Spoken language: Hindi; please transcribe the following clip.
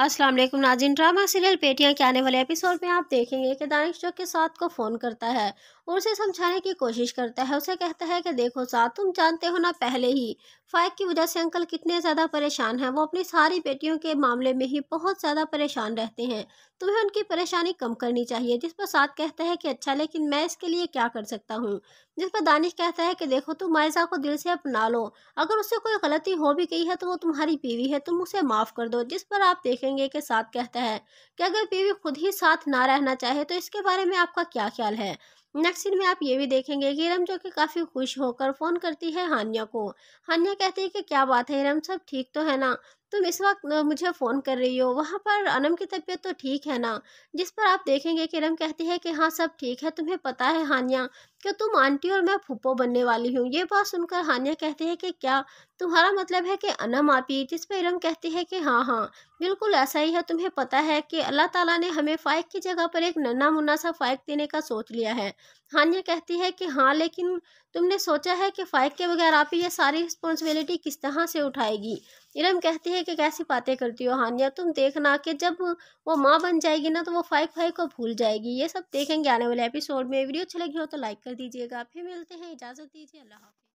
अस्सलाम वालेकुम नाजिन ड्रामा सीरियल पेटियाँ के आने वाले एपिसोड में आप देखेंगे कि दानिश जो के साथ को फ़ोन करता है और उसे समझाने की कोशिश करता है उसे कहता है कि देखो साथ तुम जानते हो ना पहले ही फाइक की वजह से अंकल कितने ज़्यादा परेशान हैं वो अपनी सारी बेटियों के मामले में ही बहुत ज़्यादा परेशान रहते हैं तुम्हें उनकी परेशानी कम करनी चाहिए जिस पर साथ कहता है कि अच्छा लेकिन मैं इसके लिए क्या कर सकता हूँ जिस पर दानिश कहता है कि देखो तुम मायसा को दिल से अपना लो अगर उससे कोई गलती हो भी गई है तो वो तुम्हारी बीवी है तुम उसे माफ़ कर दो जिस पर आप देखेंगे कि साथ कहता है कि अगर बीवी खुद ही साथ ना रहना चाहे तो इसके बारे में आपका क्या ख्याल है नेक्स्ट सीन में आप ये भी देखेंगे कि हिरम जो कि काफ़ी खुश होकर फ़ोन करती है हानिया को हानिया कहती है कि क्या बात है हिरम सब ठीक तो है ना तुम इस वक्त मुझे फ़ोन कर रही हो वहाँ पर अनम की तबीयत तो ठीक है ना जिस पर आप देखेंगे कि इरम कहती है कि हाँ सब ठीक है तुम्हें पता है हानिया कि तुम आंटी और मैं फूपो बनने वाली हूँ ये बात सुनकर हानिया कहती है कि क्या तुम्हारा मतलब है कि अनम आपी जिस पर इरम कहती है कि हाँ हाँ बिल्कुल ऐसा ही है तुम्हें पता है कि अल्लाह ताला ने हमें फ़ाइक की जगह पर एक नन्ना मुन्ना सा फ़ाइक देने का सोच लिया है हानिया कहती है कि हाँ लेकिन तुमने सोचा है कि फाइक के बगैर आप ही ये सारी रिस्पॉन्सिबिलिटी किस तरह से उठाएगी इरम कहती है कि कैसी बातें करती हो हानिया तुम देखना कि जब वो माँ बन जाएगी ना तो वो फाइक फाइक को भूल जाएगी ये सब देखेंगे आने वाले एपिसोड में वीडियो अच्छी लगी हो तो लाइक कर दीजिएगा फिर मिलते हैं इजाज़त दीजिए अल्लाह